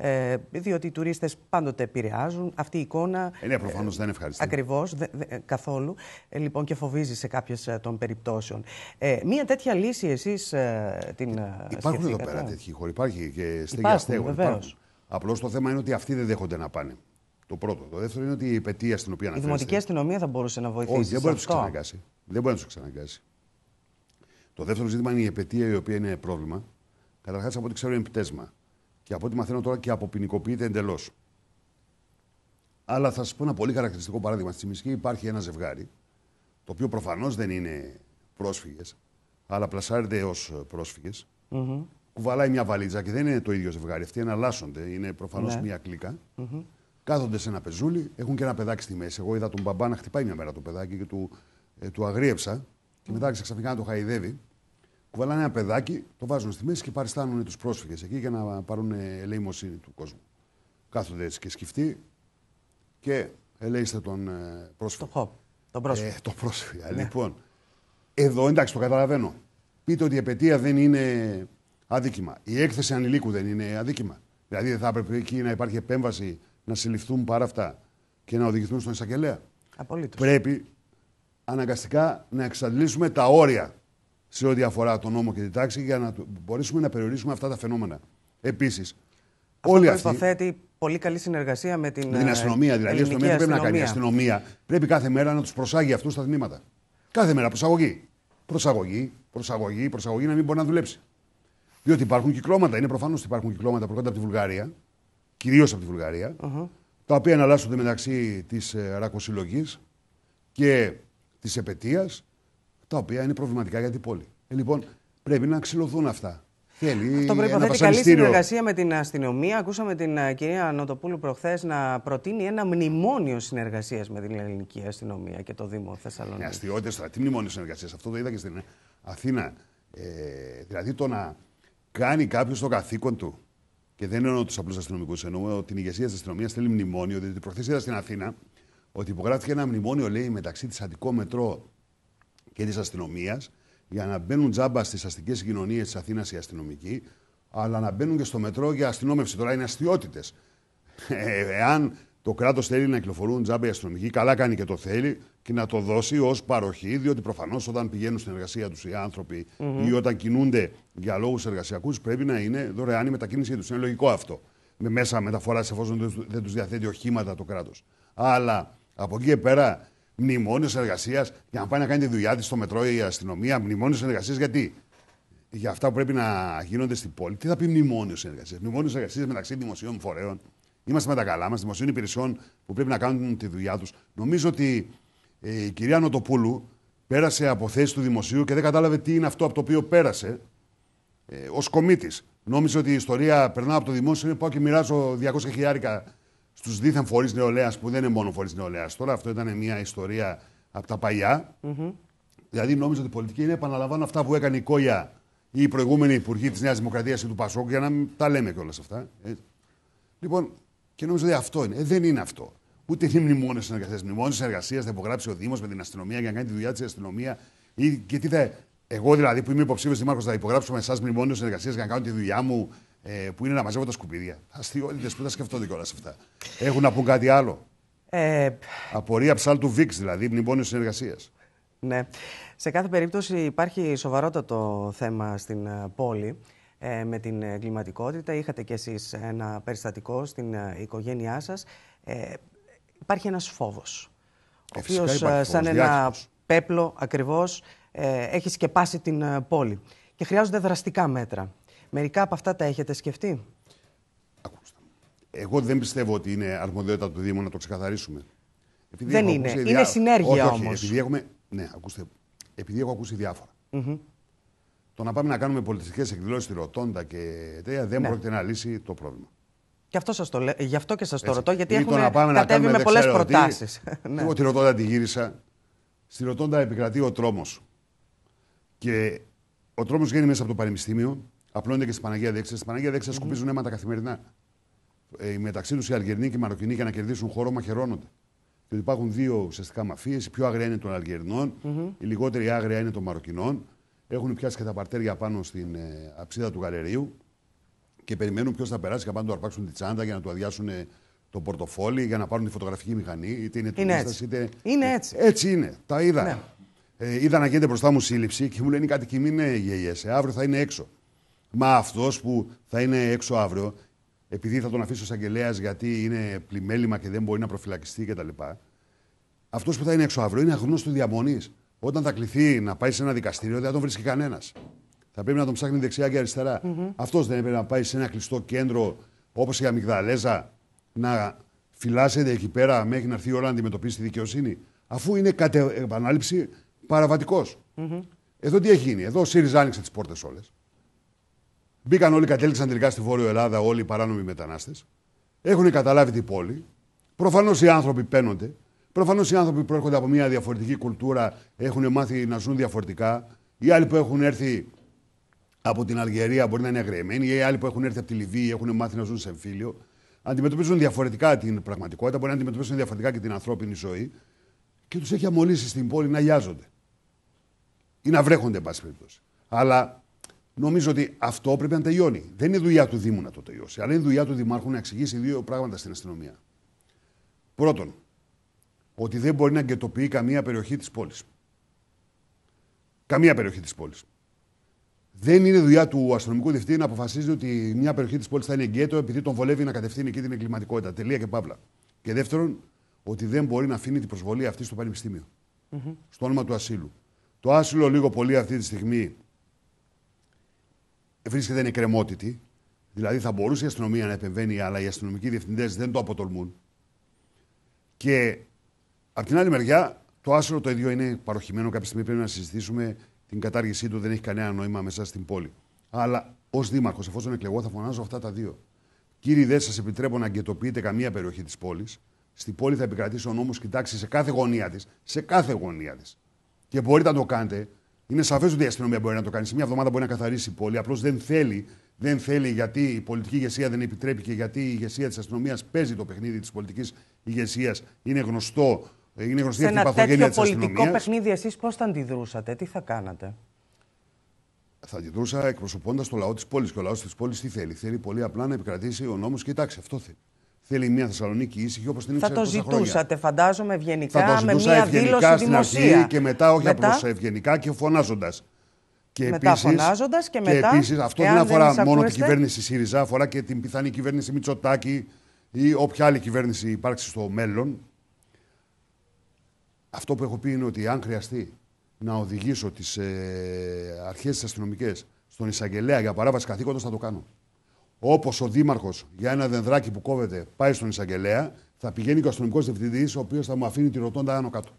Ε, διότι οι τουρίστες πάντοτε επηρεάζουν. Αυτή η εικόνα. Ε, ναι, προφανώς δεν ευχαριστεί. Ακριβώς, καθόλου. Ε, λοιπόν, και φοβίζει σε κάποιες ε, των περιπτώσεων. Ε, μία τέτοια λύση εσείς ε, την. Υπάρχουν εδώ πέρα τέτοιοι χώροι. Υπάρχει και στέγια στέγων. Απλώς το θέμα είναι ότι αυτοί δεν δέχονται να πάνε. Το πρώτο. Το δεύτερο είναι ότι η επαιτία στην οποία αναφέρεται. Η δημοτική αστυνομία θα μπορούσε να βοηθήσει. Όχι, δεν μπορεί να τους ξαναγκάσει. Δεν μπορεί να τους ξαναγκάσει. Το δεύτερο ζήτημα είναι η επαιτία η οποία είναι πρόβλημα. Καταρχάς, από ό,τι ξέρω, είναι πτέσμα και από ό,τι μαθαίνω τώρα και αποποινικοποιείται εντελώς. Αλλά θα σας πω ένα πολύ χαρακτηριστικό παράδειγμα. Στη Μισκή υπάρχει ένα ζευγάρι, το οποίο προφανώς δεν είναι πρόσφυγες, αλλά πλασάρεται ως πρόσφυγες. Mm-hmm. Κουβαλάει μια βαλίτσα και δεν είναι το ίδιο ζευγάρι. Αυτοί εναλλάσσονται, είναι προφανώς ναι. μια κλίκα. Mm-hmm. Κάθονται σε ένα πεζούλι, έχουν και ένα παιδάκι στη μέση. Εγώ είδα τον μπαμπά να χτυπάει μια μέρα το παιδάκι και του, ε, του αγρίεψα. Και μετά ξαφνικά να το χαϊδεύει κουβαλάνε ένα παιδάκι, το βάζουν στη μέση και παριστάνουν τους πρόσφυγες εκεί για να πάρουν ελεημοσύνη του κόσμου. Κάθονται έτσι και σκεφτεί και ελέγχστε τον ε, πρόσφυγα. Το τον πρόσφυγα. Ε, το πρόσφυγα. Ναι. Λοιπόν, εδώ εντάξει το καταλαβαίνω. Πείτε ότι η επαιτία δεν είναι αδίκημα. Η έκθεση ανηλίκου δεν είναι αδίκημα. Δηλαδή δεν θα έπρεπε εκεί να υπάρχει επέμβαση να συλληφθούν παρά αυτά και να οδηγηθούν στον εισαγγελέα. Απολύτως. Πρέπει αναγκαστικά να εξαντλήσουμε τα όρια σε ό,τι αφορά τον νόμο και την τάξη για να μπορέσουμε να περιορίσουμε αυτά τα φαινόμενα. Επίσης, Αυτό αυτή. Υποθέτει πολύ καλή συνεργασία με την, την ε, αστυνομία. Δηλαδή, η αστυνομία δεν πρέπει να κάνει. Η αστυνομία πρέπει κάθε μέρα να τους προσάγει αυτούς τα τμήματα. Κάθε μέρα προσαγωγή. Προσαγωγή, προσαγωγή, προσαγωγή να μην μπορεί να δουλέψει. Διότι υπάρχουν κυκλώματα. Είναι προφανώς ότι υπάρχουν κυκλώματα που έρχονται από τη Βουλγαρία, κυρίως από τη βουλγαρια κυριω απο τη βουλγαρια τα οποία εναλλάσσονται μεταξύ της ε, ρακοσυλλογής και της επαιτίας τα οποία είναι προβληματικά για την πόλη. Ε, λοιπόν, πρέπει να ξυλωθούν αυτά. Θέλει Αυτό προποθέτει καλή συνεργασία με την αστυνομία. Ακούσαμε την ε, κυρία Νοτοπούλου προχθές να προτείνει ένα μνημόνιο συνεργασίας με την ελληνική αστυνομία και το Δήμο Θεσσαλονίκη. Ναι, ε, αστείωτες τώρα. Τι μνημόνιο συνεργασίας. Αυτό το είδα και στην ε, Αθήνα. Ε, δηλαδή το να κάνει κάποιος το καθήκον του. Και δεν εννοώ τους απλούς αστυνομικούς, εννοώ την ηγεσία της αστυνομίας θέλει μνημόνιο. Διότι προχθές είδα στην Αθήνα ότι υπογράφηκε ένα μνημόνιο, λέει, μεταξύ της Αντικό Μετρό και της αστυνομίας για να μπαίνουν τζάμπα στις αστικές κοινωνίες της Αθήνας οι αστυνομικοί, αλλά να μπαίνουν και στο μετρό για αστυνόμευση. Τώρα είναι αστείωτε. Εάν το κράτος θέλει να κυκλοφορούν τζάμπα οι αστυνομικοί, καλά κάνει και το θέλει και να το δώσει ως παροχή, διότι προφανώς όταν πηγαίνουν στην εργασία τους οι άνθρωποι mm-hmm. ή όταν κινούνται για λόγους εργασιακούς, πρέπει να είναι δωρεάν η μετακίνησή τους. Είναι λογικό αυτό. Με μέσα μεταφοράς, εφόσον δεν τους διαθέτει οχήματα το κράτος. Αλλά από εκεί και πέρα μνημόνιος εργασίας, για να πάει να κάνει τη δουλειά της στο μετρό η η αστυνομία. Μνημόνιος εργασίας, γιατί. Για αυτά που πρέπει να γίνονται στην πόλη, τι θα πει μνημόνιος εργασίας. Μνημόνιος εργασίας μεταξύ δημοσίων φορέων. Είμαστε με τα καλά μας, δημοσίων υπηρεσιών που πρέπει να κάνουν τη δουλειά τους. Νομίζω ότι ε, η κυρία Νοτοπούλου πέρασε από θέση του δημοσίου και δεν κατάλαβε τι είναι αυτό από το οποίο πέρασε ε, ως κομίτης. Νόμιζε ότι η ιστορία περνά από το δημόσιο, πάω και μοιράζω 200 χιλιάρικα στους δίθεν φορείς νεολαίας που δεν είναι μόνο φορείς νεολαίας τώρα. Αυτό ήταν μια ιστορία από τα παλια Δηλαδή νόμιζα ότι η πολιτική είναι επαναλαμβάνω αυτά που έκανε η Κόια ή οι προηγούμενοι υπουργοί της Νέας Δημοκρατίας ή του Πασόκ, για να τα λέμε κιόλας αυτά. Ε, λοιπόν, και νόμιζα ότι αυτό είναι. Ε, δεν είναι αυτό. Ούτε είναι μνημόνιος συνεργασίας. Μνημόνιος συνεργασίας θα υπογράψει ο Δήμος με την αστυνομία για να κάνει τη δουλειά της αστυνομία. Ή, και τι θα, εγώ δηλαδή που είμαι υποψήφιος Δήμαρχος θα υπογράψω με εσάς μνημόνιο συνεργασίας για να κάνω τη δουλειά μου ε, που είναι να μαζεύω τα σκουπίδια. Αστείωτε που τα σκεφτώ σε αυτά. Έχουν να πούν κάτι άλλο. Ε... Απορία του Βίξ, δηλαδή μνημόνιο συνεργασίας. Ναι. Σε κάθε περίπτωση υπάρχει σοβαρότατο θέμα στην ε, πόλη ε, με την εγκληματικότητα. Είχατε κι εσείς ένα περιστατικό στην ε, οικογένειά σας. Ε, υπάρχει ε, ένας φόβος. ο οποίο σαν ένα πέπλο έχει σκεπάσει την πόλη. Και χρειάζονται δραστικά μέτρα. Μερικά από αυτά τα έχετε σκεφτεί. Ακούστε. Εγώ δεν πιστεύω ότι είναι αρμοδιότητα του Δήμου να το ξεκαθαρίσουμε. Επειδή δεν είναι. Διά... Είναι συνέργεια όμως. Επειδή έχουμε... Ναι, ακούστε. Επειδή έχω ακούσει διάφορα. Το να πάμε να κάνουμε πολιτιστικές εκδηλώσεις στη Ροτόντα και τέτοια δεν ναι. πρόκειται να λύσει το πρόβλημα. Και αυτό σας το λέ... Γι' αυτό και σας το ρωτώ, γιατί έχουμε κατέβει με πολλέ προτάσεις. ναι. Εγώ τη Ροτόντα τη γύρισα. Στη Ροτόντα επικρατεί ο τρόμος. Και ο τρόμος βγαίνει μέσα από το Πανεπιστήμιο, Απλώνεται και στην Παναγία Δέξα. Στην Παναγία Δέξα mm-hmm. σκουπίζουν αίματα καθημερινά. Ε, μεταξύ τους οι Αλγερινοί και οι Μαροκινοί για να κερδίσουν χώρο μαχαιρώνονται. Και ότι υπάρχουν δύο ουσιαστικά μαφίες. Η πιο άγρια είναι των αλγερινων mm-hmm. η λιγότερη άγρια είναι των Μαροκινών. Έχουν πιάσει και τα παρτέρια πάνω στην ε, αψίδα του γαλερίου και περιμένουν ποιος θα περάσει πάνω να του αρπάξουν τη τσάντα, για να του αδειάσουν ε, το πορτοφόλι, για να πάρουν τη φωτογραφική μηχανή. Είτε είναι τουρίστας, είτε. Είναι ε, έτσι. Έτσι είναι. Τα είδα. Ναι. Ε, είδα να γίνεται μπροστά μου σύλληψη και μου λένε κάτι κοιμή, ναι, Αύριο θα είναι έξω. Μα αυτός που θα είναι έξω αύριο, επειδή θα τον αφήσει ο εισαγγελέα γιατί είναι πλημέλημα και δεν μπορεί να προφυλακιστεί κτλ. Αυτός που θα είναι έξω αύριο είναι του διαμονής. Όταν θα κληθεί να πάει σε ένα δικαστήριο, δεν θα τον βρίσκει κανένας. Θα πρέπει να τον ψάχνει δεξιά και αριστερα mm Αυτός δεν έπρεπε να πάει σε ένα κλειστό κέντρο όπως η Αμυγδαλέζα να φυλάσσεται εκεί πέρα μέχρι να έρθει η ώρα να αντιμετωπίσει τη δικαιοσύνη. Αφού είναι κατ' επανάληψη Εδώ τι έχει γίνει. Εδώ ο ΣΥΡΙΖΑ άνοιξε τις πόρτες όλες. Μπήκαν όλοι, κατέληξαν τελικά στη Βόρεια Ελλάδα όλοι οι παράνομοι μετανάστες. Έχουν καταλάβει την πόλη. Προφανώς οι άνθρωποι παίρνονται. Προφανώς οι άνθρωποι προέρχονται από μια διαφορετική κουλτούρα, έχουν μάθει να ζουν διαφορετικά. Οι άλλοι που έχουν έρθει από την Αλγερία μπορεί να είναι αγριεμένοι, οι άλλοι που έχουν έρθει από τη Λιβύη έχουν μάθει να ζουν σε εμφύλιο. Αντιμετωπίζουν διαφορετικά την πραγματικότητα, μπορεί να αντιμετωπίσουν διαφορετικά και την ανθρώπινη ζωή και τους έχει αμολύσει στην πόλη να γιάζονται ή να βρέχονται, εν Αλλά Νομίζω ότι αυτό πρέπει να τελειώνει. Δεν είναι δουλειά του Δήμου να το τελειώσει, αλλά είναι δουλειά του Δημάρχου να εξηγήσει δύο πράγματα στην αστυνομία. Πρώτον, ότι δεν μπορεί να αγκαιτοποιεί καμία περιοχή της πόλης. Καμία περιοχή της πόλης. Δεν είναι δουλειά του αστυνομικού διευθυντή να αποφασίζει ότι μια περιοχή της πόλης θα είναι γκέτο επειδή τον βολεύει να κατευθύνει εκεί την εγκληματικότητα. Τελεία και παύλα. Και δεύτερον, ότι δεν μπορεί να αφήνει την προσβολή αυτή στο πανεπιστημιο Στο όνομα του ασύλου. Το άσυλο λίγο πολύ αυτή τη στιγμή βρίσκεται είναι εκκρεμότητη. Δηλαδή θα μπορούσε η αστυνομία να επεμβαίνει, αλλά οι αστυνομικοί διευθυντές δεν το αποτολμούν. Και από την άλλη μεριά, το άσυλο το ίδιο είναι παροχημένο. Κάποια στιγμή πρέπει να συζητήσουμε την κατάργησή του. Δεν έχει κανένα νόημα μέσα στην πόλη. Αλλά ως δήμαρχος, εφόσον εκλεγώ, θα φωνάζω αυτά τα δύο. Κύριοι, δεν σας επιτρέπω να αγκαιτοποιείτε καμία περιοχή της πόλης. Στην πόλη θα επικρατήσει ο νόμος κοιτάξτε σε κάθε γωνία της. Σε κάθε γωνία της. Και μπορείτε να το κάνετε είναι σαφές ότι η αστυνομία μπορεί να το κάνει. Σε μια εβδομάδα μπορεί να καθαρίσει η πόλη. Απλώς δεν θέλει, δεν θέλει γιατί η πολιτική ηγεσία δεν επιτρέπει και γιατί η ηγεσία της αστυνομίας παίζει το παιχνίδι της πολιτικής ηγεσίας. Είναι γνωστό. Είναι γνωστή αυτή η παθογένεια της αστυνομία. Σε ένα πολιτικό παιχνίδι, εσείς πώς θα αντιδρούσατε, τι θα κάνατε. Θα αντιδρούσα εκπροσωπώντας το λαό της πόλης. Και ο λαός της πόλης τι θέλει. Θέλει πολύ απλά να επικρατήσει ο νόμος. Κοιτάξτε, αυτό θέλει. Θέλει μια Θεσσαλονίκη ήσυχη όπως την ήξερα Θα το ζητούσατε, φαντάζομαι, ευγενικά, με μια δήλωση στην δημοσία. Αρχή και μετά, όχι μετά... απλώς ευγενικά και φωνάζοντας. Και μετά φωνάζοντας και μετά. Και επίσης, αυτό δεν αφορά μόνο την κυβέρνηση ΣΥΡΙΖΑ, αφορά και την πιθανή κυβέρνηση Μητσοτάκη ή όποια άλλη κυβέρνηση υπάρξει στο μέλλον. Αυτό που έχω πει είναι ότι αν χρειαστεί να οδηγήσω τις ε, αρχές αστυνομικές στον εισαγγελέα για παράβαση καθήκοντος, θα το κάνω. Όπως ο Δήμαρχος για ένα δενδράκι που κόβεται πάει στον εισαγγελέα, θα πηγαίνει και ο αστυνομικός διευθυντής, ο οποίος θα μου αφήνει τη ροτόντα άνω κάτω.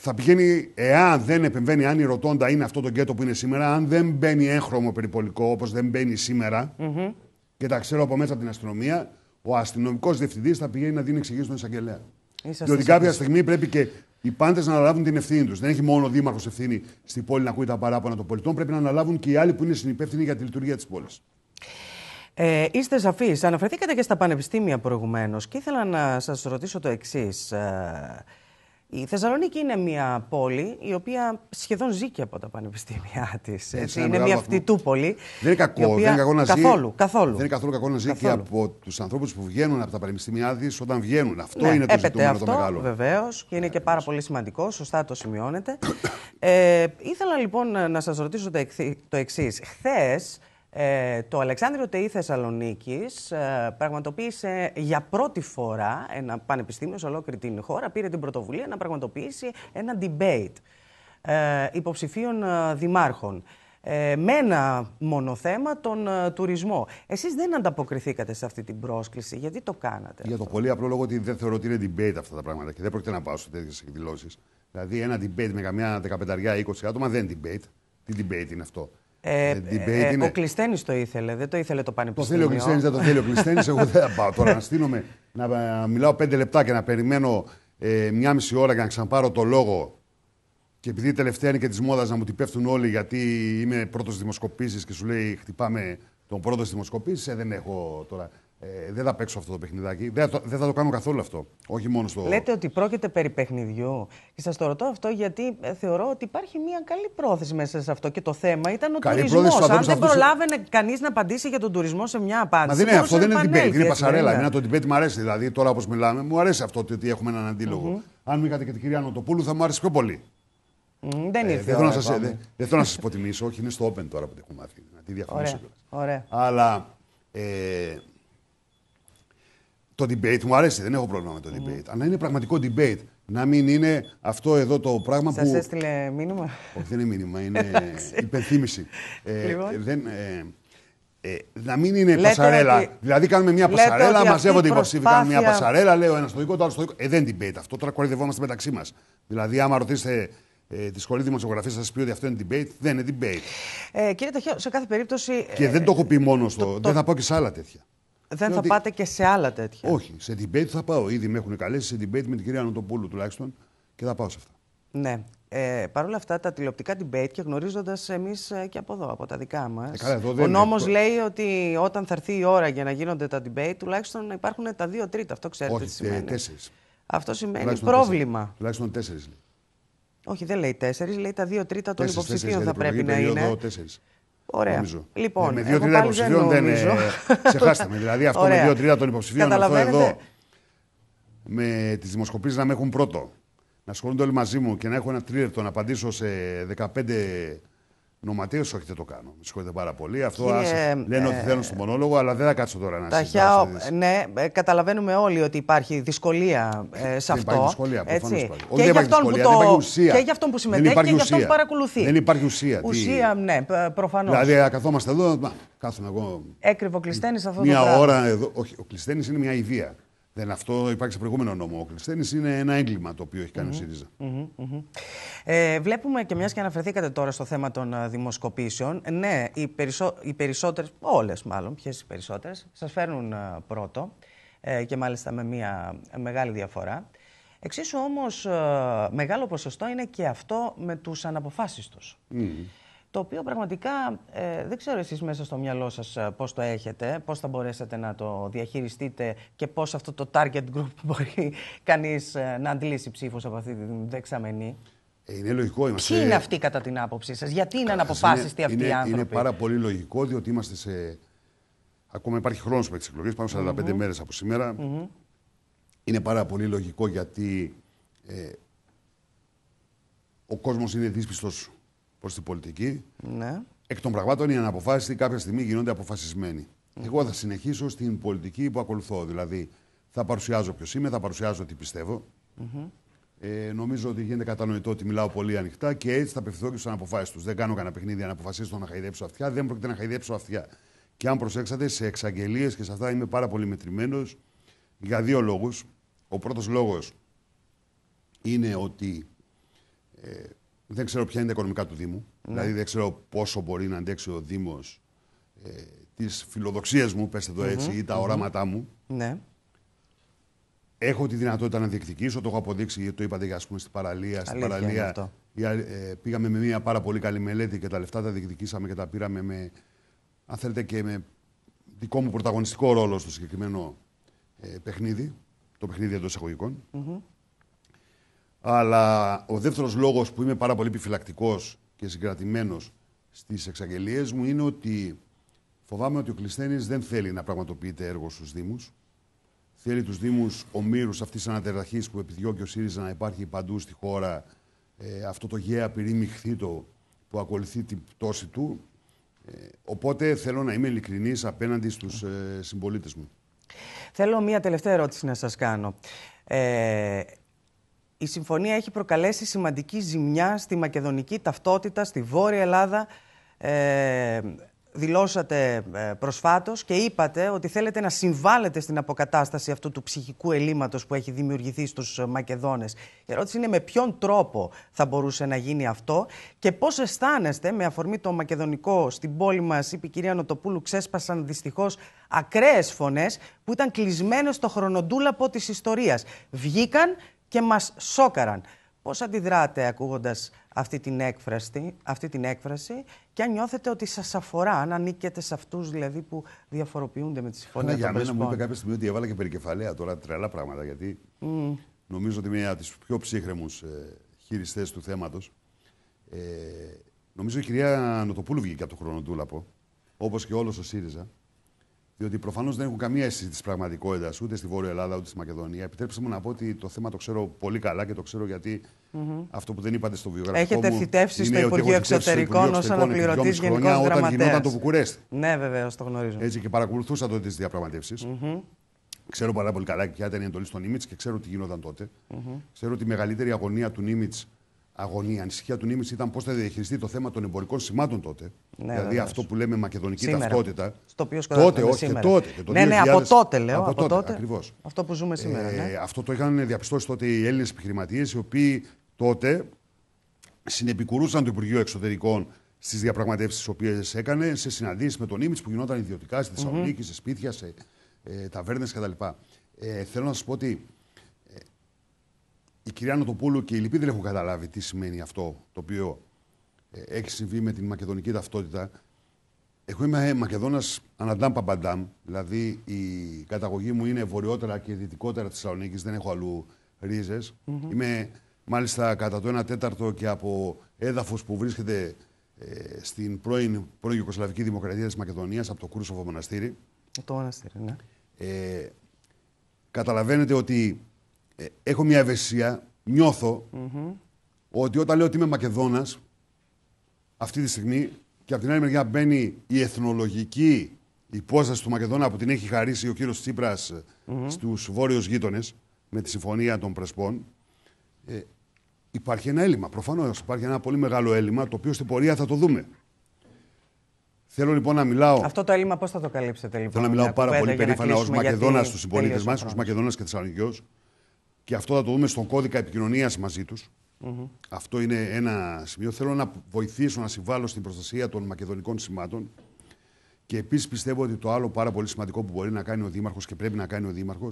Θα πηγαίνει, εάν δεν επεμβαίνει, αν η ρωτώντα είναι αυτό το γκέτο που είναι σήμερα, αν δεν μπαίνει έγχρωμο περιπολικό όπως δεν μπαίνει σήμερα, mm-hmm. και τα ξέρω από μέσα από την αστυνομία, ο αστυνομικός διευθυντής θα πηγαίνει να δίνει εξηγήσεις στον εισαγγελέα. Διότι κάποια στιγμή πρέπει και οι πάντες να αναλάβουν την ευθύνη τους. Δεν έχει μόνο ο Δήμαρχος ευθύνη στην πόλη να ακούει τα παράπονα των πολιτών, πρέπει να αναλάβουν και οι άλλοι που είναι συνυπεύθυνοι για τη λειτουργία της πόλης. Ε, είστε σαφείς. Αναφερθήκατε και στα πανεπιστήμια προηγουμένως και ήθελα να σας ρωτήσω το εξής. Ε, η Θεσσαλονίκη είναι μια πόλη η οποία σχεδόν ζει από τα πανεπιστήμια της. Είναι μια φτητούπολη Δεν είναι κακό, δεν είναι κακό να ζει. Καθόλου, καθόλου. Δεν είναι καθόλου κακό να ζει από τους ανθρώπους που βγαίνουν από τα πανεπιστήμια της όταν βγαίνουν. Αυτό ναι, είναι το ζητούμενο αυτό, το μεγάλο. Βεβαίως και είναι ναι, και ναι, πάρα πολύ σημαντικό. Σωστά το σημειώνετε. ε, ήθελα λοιπόν να σας ρωτήσω το εξή. Χθες ε, το Αλεξάνδριο ΤΕΗ Θεσσαλονίκης ε, πραγματοποίησε για πρώτη φορά ένα πανεπιστήμιο σε ολόκληρη την χώρα. Πήρε την πρωτοβουλία να πραγματοποιήσει ένα debate ε, υποψηφίων ε, δημάρχων. Ε, με ένα μόνο θέμα, τον ε, τουρισμό. Εσείς δεν ανταποκριθήκατε σε αυτή την πρόσκληση. Γιατί το κάνατε. Για το πολύ απλό λόγο ότι δεν θεωρώ ότι είναι debate αυτά τα πράγματα και δεν πρόκειται να πάω σε τέτοιες εκδηλώσεις. Δηλαδή, ένα debate με καμιά 15 15-20 άτομα δεν debate. Τι debate είναι αυτό. Ε, ε, ε, ε είναι... Ο Κλειστένη το ήθελε, δεν το ήθελε το πανεπιστήμιο. Το θέλει ο Κλειστένη, δεν το θέλει ο Κλειστένη. Εγώ δεν πάω τώρα να στείλω να ε, μιλάω πέντε λεπτά και να περιμένω ε, μία μισή ώρα για να ξαναπάρω το λόγο. Και επειδή τελευταία είναι και της μόδας να μου την πέφτουν όλοι, γιατί είμαι πρώτος δημοσκοπήσεις και σου λέει χτυπάμε τον πρώτο δημοσκοπήσεις, ε, δεν έχω τώρα. Ε, δεν θα παίξω αυτό το παιχνιδάκι. Δεν, θα το κάνω καθόλου αυτό. Όχι μόνο στο. Λέτε ότι πρόκειται περί παιχνιδιού. Και σας το ρωτώ αυτό γιατί ε, θεωρώ ότι υπάρχει μια καλή πρόθεση μέσα σε αυτό. Και το θέμα ήταν ο τουρισμό. Αν δεν προλάβαινε κανείς να απαντήσει για τον τουρισμό σε μια απάντηση. Μα δεν είναι αυτό, δεν είναι debate. Είναι πασαρέλα. Είναι το debate μου αρέσει. Δηλαδή τώρα όπως μιλάμε, μου αρέσει αυτό ότι έχουμε έναν αντίλογο. Mm -hmm. Αν μήκατε και την κυρία Νοτοπούλου, θα μου άρεσε πιο πολύ. δεν ε, ήρθε. δεν, θέλω να σας υποτιμήσω. Όχι, είναι στο Open τώρα που το έχουμε Να τη διαφωνήσω. Αλλά. Ε, το debate μου αρέσει, δεν έχω πρόβλημα με το debate. Mm. Αλλά είναι πραγματικό debate. Να μην είναι αυτό εδώ το πράγμα Σας που. Σα έστειλε μήνυμα. Όχι, δεν είναι μήνυμα, είναι υπενθύμηση. ε, λοιπόν. δεν, ε, ε, να μην είναι λέτε πασαρέλα. Ότι... Δηλαδή, κάνουμε μια πασαρέλα, μαζεύονται οι υποψήφοι. Κάνουμε μια πασαρέλα, λέω ένα στο δικό, το άλλο στο δικό. Ε, δεν debate αυτό. Τώρα κορυδευόμαστε μεταξύ μας. Δηλαδή, άμα ρωτήσετε ε, τη σχολή δημοσιογραφία, θα σας πει ότι αυτό είναι debate. Δεν είναι debate. Ε, κύριε Ταχιό, σε κάθε περίπτωση. Και δεν το ε, έχω πει μόνο στο. δεν θα πω και σε άλλα τέτοια. Δεν θα πάτε και σε άλλα τέτοια. Όχι, σε debate θα πάω. Ήδη με έχουν καλέσει σε debate με την κυρία Ανατοπούλου τουλάχιστον και θα πάω σε αυτά. Ναι. Ε, Παρ' όλα αυτά, τα τηλεοπτικά debate και γνωρίζοντας εμείς ε, και από εδώ, από τα δικά μας. Ε, ο νόμο λέει ότι όταν θα έρθει η ώρα για να γίνονται τα debate, τουλάχιστον να υπάρχουν τα δύο τρίτα. Αυτό ξέρετε Όχι, τι σημαίνει. Όχι, ε, Τέσσερις. Αυτό σημαίνει τουλάχιστον πρόβλημα. Τέσσερις. Τουλάχιστον τέσσερις. Όχι, δεν λέει τέσσερις, λέει τα δύο τρίτα των υποψηφίων θα πρέπει να είναι. Ωραία. Νομίζω. Ε, λοιπόν, με δύο-τρία υποψηφίων δεν. είναι. Ξεχάστε με. Δηλαδή αυτό Ωραία. με δύο-τρία των υποψηφίων αυτό εδώ. Με τις δημοσκοπήσεις να με έχουν πρώτο. Να ασχολούνται όλοι μαζί μου και να έχω ένα τρίλεπτο να απαντήσω σε 15 Νοματίως όχι, δεν το κάνω. Με συγχωρείτε πάρα πολύ. Αυτό άσε, λένε ε, λένε ότι θέλουν στον μονόλογο, αλλά δεν θα κάτσω τώρα να συζητήσω. Ναι, ε, καταλαβαίνουμε όλοι ότι υπάρχει δυσκολία ε, ε σε αυτό. Υπάρχει δυσκολία, προφανώ όχι, δεν υπάρχει δυσκολία, το... δεν υπάρχει ουσία. Και για αυτόν που συμμετέχει και για αυτόν που παρακολουθεί. Δεν υπάρχει ουσία. Ουσία, Τι... ναι, προφανώς. Δηλαδή, καθόμαστε εδώ, κάθομαι εγώ. Έκρυβο κλειστένης αυτό το πράγμα. Μια ώρα εδώ. Όχι, ο κλειστένης είναι μια ιδέα. Δεν αυτό υπάρχει σε προηγούμενο νόμο. Ο είναι ένα έγκλημα το οποίο έχει κάνει ο ΣΥΡΙΖΑ. Ε, βλέπουμε και μιας και αναφερθήκατε τώρα στο θέμα των ε, δημοσκοπήσεων. Ε, ναι, οι, περισσο... οι περισσότερες, όλες μάλλον, ποιες οι περισσότερες, σας φέρνουν ε, πρώτο ε, και μάλιστα με μια μεγάλη διαφορά. Εξίσου όμως μεγάλο ποσοστό είναι και αυτό με τους αναποφάσιστους. Mm το οποίο πραγματικά ε, δεν ξέρω εσείς μέσα στο μυαλό σας ε, πώς το έχετε, πώς θα μπορέσετε να το διαχειριστείτε και πώς αυτό το target group μπορεί κανείς ε, να αντλήσει ψήφος από αυτή την δεξαμενή. Είναι λογικό. Είμαστε... είναι αυτοί κατά την άποψή σας, γιατί είναι αναποφάσιστοι αυτοί είναι, οι άνθρωποι. Είναι πάρα πολύ λογικό διότι είμαστε σε... Ακόμα υπάρχει χρόνος με τις εκλογές, πάμε 45 mm μέρες από σήμερα. Είναι πάρα πολύ λογικό γιατί ο κόσμος είναι δύσπιστος προς την πολιτική. Ναι. Εκ των πραγμάτων, οι αναποφασει κάποια στιγμή γίνονται αποφασισμένοι. Εγώ θα συνεχίσω στην πολιτική που ακολουθώ. Δηλαδή, θα παρουσιάζω ποιος είμαι, θα παρουσιάζω τι πιστευω Ε, νομίζω ότι γίνεται κατανοητό ότι μιλάω πολύ ανοιχτά και έτσι θα απευθυνθώ και στους τους. Δεν κάνω κανένα παιχνίδι να αποφασίσω να χαϊδέψω αυτιά. Δεν πρόκειται να χαϊδέψω αυτιά. Και αν προσέξατε, σε εξαγγελίες και σε αυτά είμαι πάρα πολύ μετρημένος για δύο λόγους. Ο πρώτος λόγος είναι ότι ε, δεν ξέρω ποια είναι τα οικονομικά του Δήμου. Ναι. Δηλαδή δεν ξέρω πόσο μπορεί να αντέξει ο Δήμος ε, τις φιλοδοξίες μου, πέστε το ετσι ή τα οράματά μου. Ναι. Έχω τη δυνατότητα να διεκδικήσω, το έχω αποδείξει γιατί το είπατε για πούμε στην παραλία. Στην παραλία ε, πήγαμε με μια πάρα πολύ καλή μελέτη και τα λεφτά τα διεκδικήσαμε και τα πήραμε με, αν θέλετε, και με δικό μου πρωταγωνιστικό ρόλο στο συγκεκριμένο ε, παιχνίδι. Το παιχνίδι εντός αλλά ο δεύτερος λόγος που είμαι πάρα πολύ επιφυλακτικός και συγκρατημένος στις εξαγγελίες μου είναι ότι φοβάμαι ότι ο Κλεισθένη δεν θέλει να πραγματοποιείται έργο στους Δήμους. Θέλει τους Δήμους ομήρους αυτής της ανατεραχής που επιδιώκει ο ΣΥΡΙΖΑ να υπάρχει παντού στη χώρα ε, αυτό το γέα πυρήμιχθήτο που ακολουθεί την πτώση του. Ε, οπότε θέλω να είμαι ειλικρινής απέναντι στους ε, συμπολίτες μου. Θέλω μία τελευταία ερώτηση να σας κάνω. Ε, η συμφωνία έχει προκαλέσει σημαντική ζημιά στη μακεδονική ταυτότητα, στη Βόρεια Ελλάδα. Ε, δηλώσατε ε, προσφάτως και είπατε ότι θέλετε να συμβάλλετε στην αποκατάσταση αυτού του ψυχικού ελλείμματος που έχει δημιουργηθεί στους Μακεδόνες. Η ερώτηση είναι με ποιον τρόπο θα μπορούσε να γίνει αυτό και πώς αισθάνεστε με αφορμή το μακεδονικό στην πόλη μας, είπε η κυρία Νοτοπούλου, ξέσπασαν δυστυχώς ακραίες φωνές που ήταν κλεισμένες στο χρονοτούλαπο της ιστορίας. Βγήκαν, και μας σόκαραν. Πώς αντιδράτε ακούγοντας αυτή την, έκφραση, αυτή την έκφραση και αν νιώθετε ότι σας αφορά, αν ανήκετε σε αυτούς δηλαδή που διαφοροποιούνται με τις συμφωνία ναι, των Για μένα μου είπε κάποια στιγμή ότι έβαλα και περικεφαλαία τώρα τρελά πράγματα γιατί νομίζω ότι μία από τις πιο ψύχρεμους ε, χειριστές του θέματος ε, νομίζω η κυρία Νοτοπούλου βγήκε από το χρονοτούλαπο όπως και όλος ο ΣΥΡΙΖΑ διότι προφανώς δεν έχουν καμία αίσθηση της πραγματικότητας ούτε στη Βόρεια Ελλάδα ούτε στη Μακεδονία. Επιτρέψτε μου να πω ότι το θέμα το ξέρω πολύ καλά και το ξέρω γιατί αυτό που δεν είπατε στο βιογραφικό. Έχετε θητεύσει στο Υπουργείο Εξωτερικών ω αναπληρωτή Γενικό Γραμματέα. Όταν γινόταν το Βουκουρέστι. Ναι, βεβαίως, το γνωρίζω. Έτσι και παρακολουθούσα τότε τις διαπραγματεύσεις. Ξέρω πάρα πολύ καλά ποια ήταν η εντολή στον Νίμιτ και ξέρω τι γινόταν τότε. Ξέρω ότι η μεγαλύτερη αγωνία του Νίμιτ αγωνία. Η ανησυχία του Νίμη ήταν πώς θα διαχειριστεί το θέμα των εμπορικών σημάτων τότε. Ναι, δηλαδή αυτό που λέμε μακεδονική σήμερα. ταυτότητα. Στο οποίο Τότε, όχι, σήμερα. και τότε. Και το ναι, 2000... ναι, από τότε λέω. Από, τότε. τότε. Ακριβώς. Αυτό που ζούμε σήμερα. Ε, ναι. Αυτό το είχαν διαπιστώσει τότε οι Έλληνες επιχειρηματίες, οι οποίοι τότε συνεπικουρούσαν το Υπουργείο Εξωτερικών στις διαπραγματεύσεις τις οποίες έκανε, σε συναντήσεις με τον Νίμιτ που γινόταν ιδιωτικά στη θεσσαλονικη mm-hmm. σε σπίτια, σε ε, ταβέρνες κτλ. Ε, θέλω να σας πω ότι η κυρία Νοτοπούλου και οι Λυπή δεν έχουν καταλάβει τι σημαίνει αυτό το οποίο ε, έχει συμβεί με την μακεδονική ταυτότητα. Εγώ είμαι ε, Μακεδόνας αναντάμ παμπαντάμ, δηλαδή η καταγωγή μου είναι βορειότερα και δυτικότερα της Θεσσαλονίκης, δεν έχω αλλού ρίζες. Mm-hmm. Είμαι μάλιστα κατά το 1 τέταρτο και από έδαφος που βρίσκεται ε, στην πρώην, πρώην Ιουκοσλαβική Δημοκρατία της Μακεδονίας, από το Κούρσοβο Μοναστήρι. Το Μοναστήρι, ναι. Ε, καταλαβαίνετε ότι ε, έχω μια ευαισθησία, νιώθω ότι όταν λέω ότι είμαι Μακεδόνας, αυτή τη στιγμή και από την άλλη μεριά μπαίνει η εθνολογική υπόσταση του Μακεδόνα που την έχει χαρίσει ο κύριος Τσίπρας mm-hmm. Ε, στους βόρειους γείτονες με τη συμφωνία των Πρεσπών. Ε, υπάρχει ένα έλλειμμα. Προφανώς υπάρχει ένα πολύ μεγάλο έλλειμμα το οποίο στην πορεία θα το δούμε. Θέλω λοιπόν να μιλάω. Αυτό το έλλειμμα πώς θα το καλύψετε λοιπόν. Θέλω να μιλάω πάρα πολύ περήφανα ω Μακεδόνας στους συμπολίτε μα, ω Μακεδόνα και Θεσσαλονικιώ και αυτό θα το δούμε στον κώδικα επικοινωνίας μαζί τους. Αυτό είναι ένα σημείο. Θέλω να βοηθήσω να συμβάλλω στην προστασία των μακεδονικών σημάτων. Και επίσης πιστεύω ότι το άλλο πάρα πολύ σημαντικό που μπορεί να κάνει ο Δήμαρχος και πρέπει να κάνει ο Δήμαρχος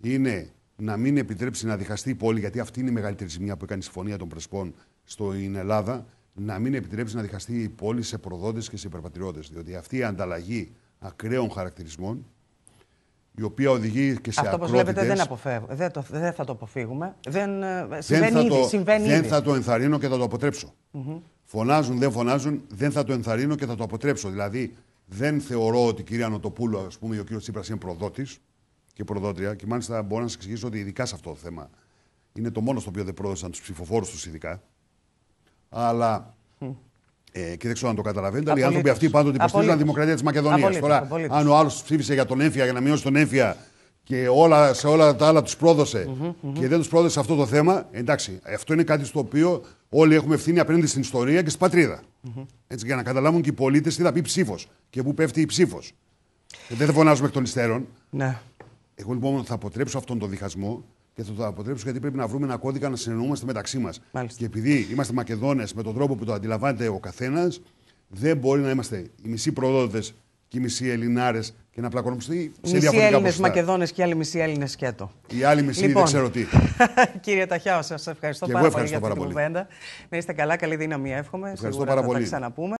είναι να μην επιτρέψει να διχαστεί η πόλη, γιατί αυτή είναι η μεγαλύτερη ζημιά που έκανε η Συμφωνία των Πρεσπών στην Ελλάδα. Να μην επιτρέψει να διχαστεί η πόλη σε προδότες και σε υπερπατριώτες. Διότι αυτή η ανταλλαγή ακραίων χαρακτηρισμών η οποία οδηγεί και σε Αυτό, όπως βλέπετε, δεν, αποφεύγω. δεν, το, δεν θα το αποφύγουμε. Δεν, ε, συμβαίνει ήδη, Δεν θα το ενθαρρύνω και θα το αποτρεψω Φωνάζουν, δεν φωνάζουν, δεν θα το ενθαρρύνω και θα το αποτρέψω. Δηλαδή, δεν θεωρώ ότι η κυρία Νοτοπούλου, ας πούμε, ο κύριος Τσίπρας, είναι προδότης και προδότρια. Και μάλιστα μπορώ να σας εξηγήσω ότι ειδικά σε αυτό το θέμα είναι το μόνο στο οποίο δεν πρόδωσαν τους ψηφοφόρους τους, ειδικά. Αλλά ε, και δεν ξέρω αν το καταλαβαίνετε, αλλά οι άνθρωποι αυτοί πάντοτε υποστηρίζουν τη δημοκρατία της Μακεδονίας. Τώρα, αν ο άλλος ψήφισε για τον έμφυα για να μειώσει τον έμφυα και όλα, σε όλα τα άλλα τους προδωσε και δεν τους πρόδωσε σε αυτό το θέμα, εντάξει, αυτό είναι κάτι στο οποίο όλοι έχουμε ευθύνη απέναντι στην ιστορία και στην πατριδα Έτσι, για να καταλάβουν και οι πολίτες τι θα πει ψήφος και πού πέφτει η ψήφος. Ε, δεν θα φωνάζουμε εκ των υστέρων. Ναι. Εγώ λοιπόν θα αποτρέψω αυτόν τον διχασμό και θα το αποτρέψω, γιατί πρέπει να βρούμε ένα κώδικα να συνεννοούμαστε μεταξύ μας. Και επειδή είμαστε Μακεδόνες με τον τρόπο που το αντιλαμβάνεται ο καθένας, δεν μπορεί να είμαστε οι μισοί προδότες και οι μισοί Ελληνάρες και να πλακωνόμαστε σε μισή διαφορετικά Έλληνες, ποσοστά. Μακεδόνες και άλλοι μισοί Έλληνες σκέτο. Οι άλλοι μισοί δεν λοιπόν, ξέρω τι. Κύριε Ταχιάο, σας ευχαριστώ πάρα πολύ για την κουβέντα. Να είστε καλά, καλή δύναμη, εύχομαι. Ευχαριστώ πάρα ξαναπούμε.